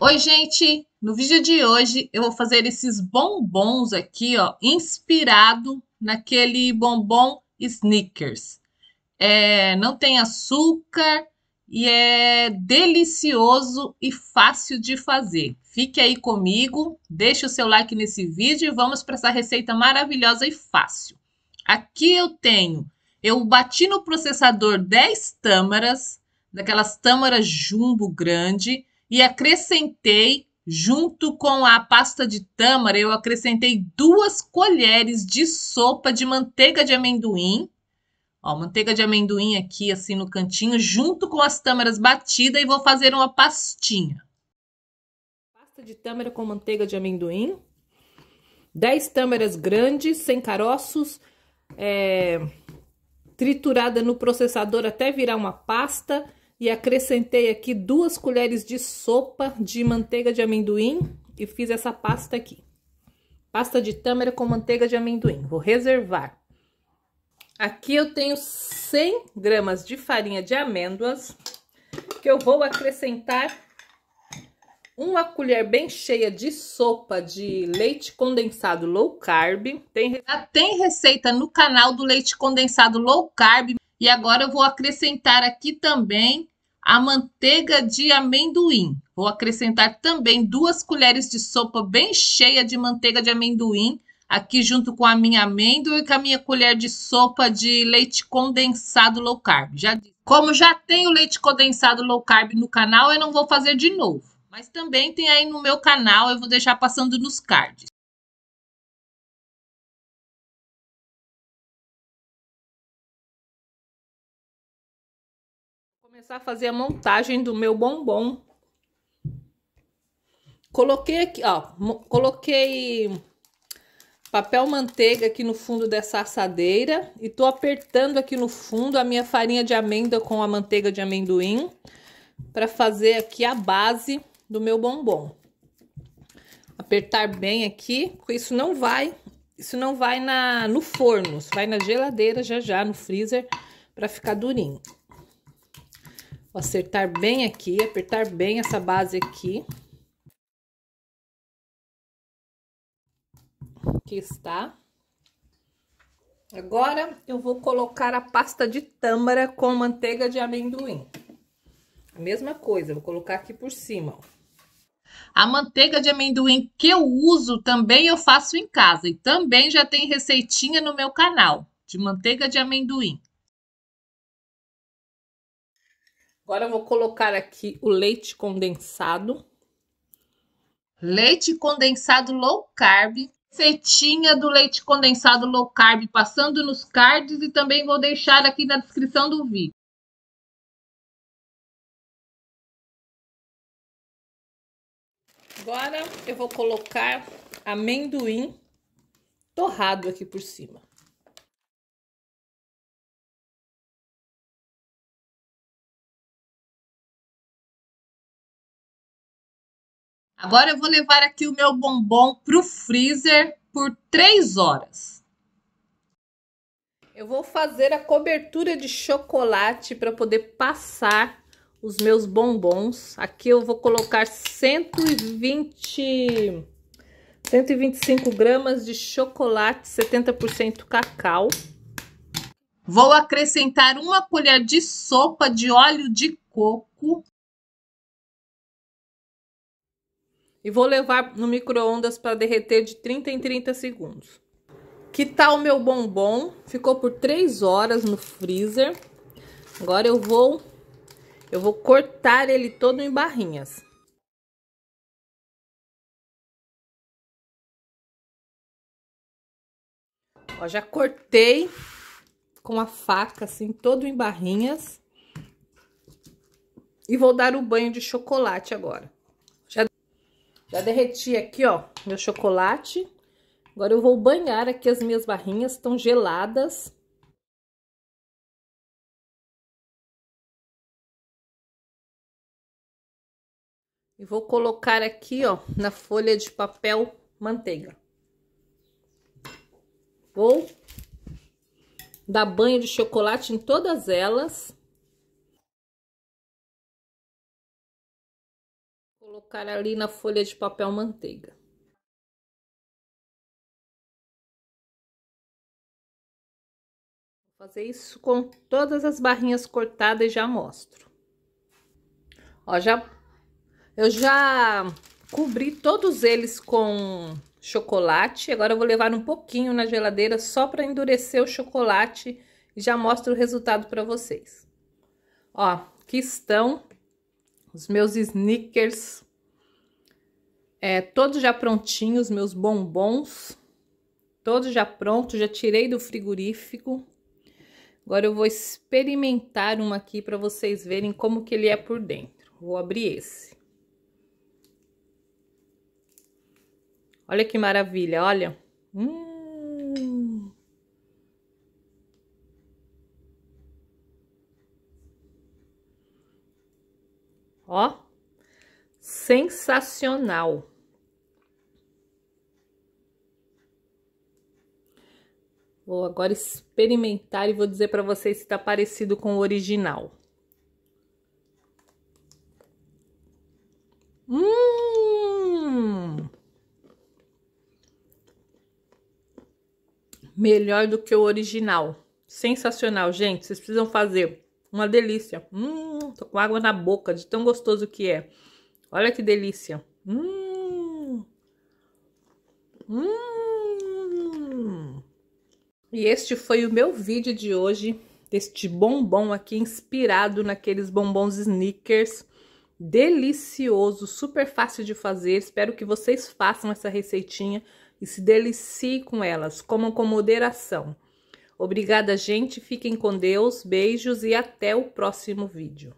Oi, gente! No vídeo de hoje eu vou fazer esses bombons aqui, ó, inspirado naquele bombom Snickers. É, não tem açúcar e é delicioso e fácil de fazer. Fique aí comigo, deixe o seu like nesse vídeo e vamos para essa receita maravilhosa e fácil. Aqui eu tenho, eu bati no processador 10 tâmaras, daquelas tâmaras jumbo grande, e acrescentei, junto com a pasta de tâmara, eu acrescentei duas colheres de sopa de manteiga de amendoim. Ó, manteiga de amendoim aqui, assim, no cantinho, junto com as tâmaras batida e vou fazer uma pastinha. Pasta de tâmara com manteiga de amendoim. 10 tâmaras grandes, sem caroços, é, triturada no processador até virar uma pasta e acrescentei aqui duas colheres de sopa de manteiga de amendoim e fiz essa pasta aqui. Pasta de tâmara com manteiga de amendoim, vou reservar. Aqui eu tenho 100 gramas de farinha de amêndoas, que eu vou acrescentar uma colher bem cheia de sopa de leite condensado low carb. Tem, tem receita no canal do leite condensado low carb. E agora eu vou acrescentar aqui também a manteiga de amendoim. Vou acrescentar também duas colheres de sopa bem cheia de manteiga de amendoim, aqui junto com a minha amêndoa e com a minha colher de sopa de leite condensado low carb. Já Como já tenho leite condensado low carb no canal, eu não vou fazer de novo. Mas também tem aí no meu canal, eu vou deixar passando nos cards. começar a fazer a montagem do meu bombom. Coloquei aqui, ó, coloquei papel manteiga aqui no fundo dessa assadeira e tô apertando aqui no fundo a minha farinha de amêndoa com a manteiga de amendoim para fazer aqui a base do meu bombom. Apertar bem aqui, porque isso não vai, isso não vai na no forno, isso vai na geladeira já já no freezer para ficar durinho. Vou acertar bem aqui, apertar bem essa base aqui. Aqui está. Agora eu vou colocar a pasta de tâmara com manteiga de amendoim. A mesma coisa, vou colocar aqui por cima. A manteiga de amendoim que eu uso também eu faço em casa e também já tem receitinha no meu canal de manteiga de amendoim. Agora eu vou colocar aqui o leite condensado. Leite condensado low carb. Setinha do leite condensado low carb passando nos cards e também vou deixar aqui na descrição do vídeo. Agora eu vou colocar amendoim torrado aqui por cima. Agora eu vou levar aqui o meu bombom para o freezer por 3 horas. Eu vou fazer a cobertura de chocolate para poder passar os meus bombons. Aqui eu vou colocar 120, 125 gramas de chocolate 70% cacau. Vou acrescentar uma colher de sopa de óleo de coco e vou levar no micro-ondas para derreter de 30 em 30 segundos. Que tal meu bombom? Ficou por 3 horas no freezer. Agora eu vou eu vou cortar ele todo em barrinhas. Ó, já cortei com a faca assim todo em barrinhas. E vou dar o banho de chocolate agora. Já derreti aqui, ó, meu chocolate. Agora eu vou banhar aqui as minhas barrinhas, estão geladas. E vou colocar aqui, ó, na folha de papel manteiga. Vou dar banho de chocolate em todas elas. colocar ali na folha de papel manteiga. Vou fazer isso com todas as barrinhas cortadas e já mostro. Ó, já eu já cobri todos eles com chocolate. Agora eu vou levar um pouquinho na geladeira só para endurecer o chocolate e já mostro o resultado para vocês. Ó, aqui estão os meus sneakers é, todos já prontinhos, meus bombons. Todos já prontos, já tirei do frigorífico. Agora eu vou experimentar um aqui para vocês verem como que ele é por dentro. Vou abrir esse. Olha que maravilha, olha. Hum. Ó, sensacional. Vou agora experimentar e vou dizer para vocês se tá parecido com o original. Hum! Melhor do que o original. Sensacional, gente. Vocês precisam fazer. Uma delícia. Hum, tô com água na boca de tão gostoso que é. Olha que delícia. Hum! Hum! E este foi o meu vídeo de hoje, deste bombom aqui, inspirado naqueles bombons Snickers. Delicioso, super fácil de fazer. Espero que vocês façam essa receitinha e se deliciem com elas. Comam com moderação. Obrigada, gente. Fiquem com Deus. Beijos e até o próximo vídeo.